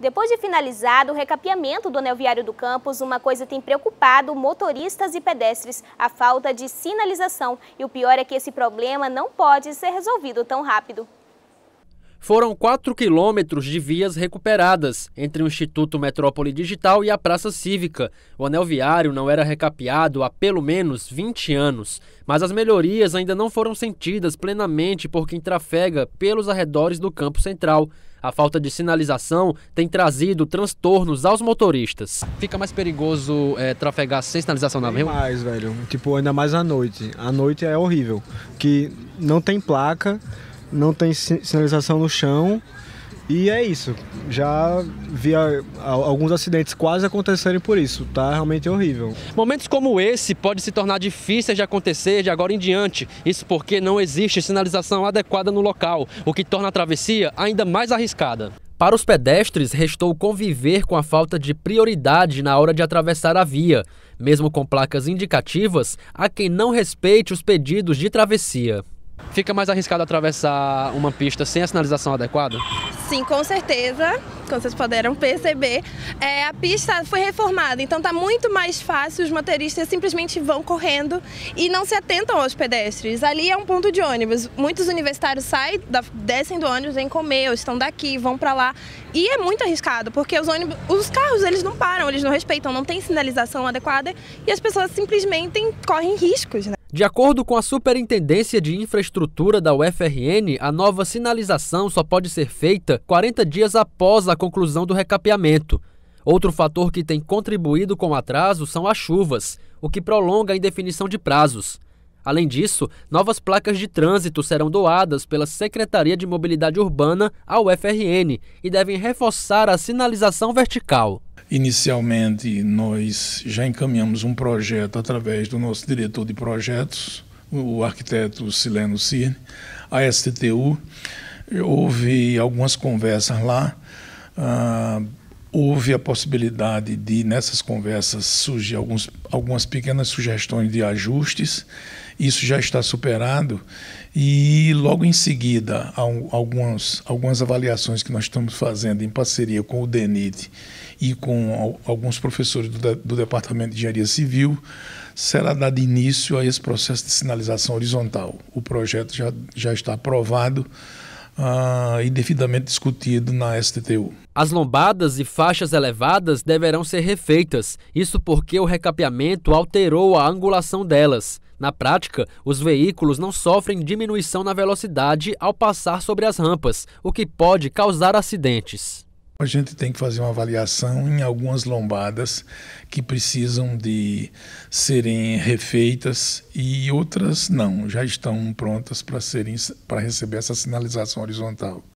Depois de finalizado o recapeamento do anel viário do campus, uma coisa tem preocupado motoristas e pedestres, a falta de sinalização. E o pior é que esse problema não pode ser resolvido tão rápido. Foram 4 quilômetros de vias recuperadas entre o Instituto Metrópole Digital e a Praça Cívica. O anel viário não era recapeado há pelo menos 20 anos, mas as melhorias ainda não foram sentidas plenamente por quem trafega pelos arredores do campo central. A falta de sinalização tem trazido transtornos aos motoristas. Fica mais perigoso é, trafegar sem sinalização na rua? Mais, velho. Tipo, ainda mais à noite. À noite é horrível. Que não tem placa não tem sinalização no chão. E é isso. Já vi alguns acidentes quase acontecerem por isso. Tá realmente é horrível. Momentos como esse podem se tornar difíceis de acontecer de agora em diante. Isso porque não existe sinalização adequada no local, o que torna a travessia ainda mais arriscada. Para os pedestres, restou conviver com a falta de prioridade na hora de atravessar a via, mesmo com placas indicativas há quem não respeite os pedidos de travessia. Fica mais arriscado atravessar uma pista sem a sinalização adequada? Sim, com certeza. Como vocês puderam perceber, é, a pista foi reformada, então está muito mais fácil. Os motoristas simplesmente vão correndo e não se atentam aos pedestres. Ali é um ponto de ônibus. Muitos universitários saem, descem do ônibus, vêm comer, ou estão daqui, vão para lá. E é muito arriscado, porque os ônibus, os carros, eles não param, eles não respeitam, não tem sinalização adequada e as pessoas simplesmente correm riscos. Né? De acordo com a Superintendência de Infraestrutura da UFRN, a nova sinalização só pode ser feita 40 dias após a conclusão do recapeamento. Outro fator que tem contribuído com o atraso são as chuvas, o que prolonga a indefinição de prazos. Além disso, novas placas de trânsito serão doadas pela Secretaria de Mobilidade Urbana à UFRN e devem reforçar a sinalização vertical. Inicialmente, nós já encaminhamos um projeto através do nosso diretor de projetos, o arquiteto Sileno Cirne, a STTU. Houve algumas conversas lá. Ah, houve a possibilidade de, nessas conversas, surgir alguns, algumas pequenas sugestões de ajustes. Isso já está superado. E logo em seguida, algumas, algumas avaliações que nós estamos fazendo em parceria com o DENIT e com alguns professores do, do Departamento de Engenharia Civil, será dado início a esse processo de sinalização horizontal. O projeto já, já está aprovado ah, e devidamente discutido na STTU. As lombadas e faixas elevadas deverão ser refeitas, isso porque o recapeamento alterou a angulação delas. Na prática, os veículos não sofrem diminuição na velocidade ao passar sobre as rampas, o que pode causar acidentes a gente tem que fazer uma avaliação em algumas lombadas que precisam de serem refeitas e outras não, já estão prontas para serem para receber essa sinalização horizontal.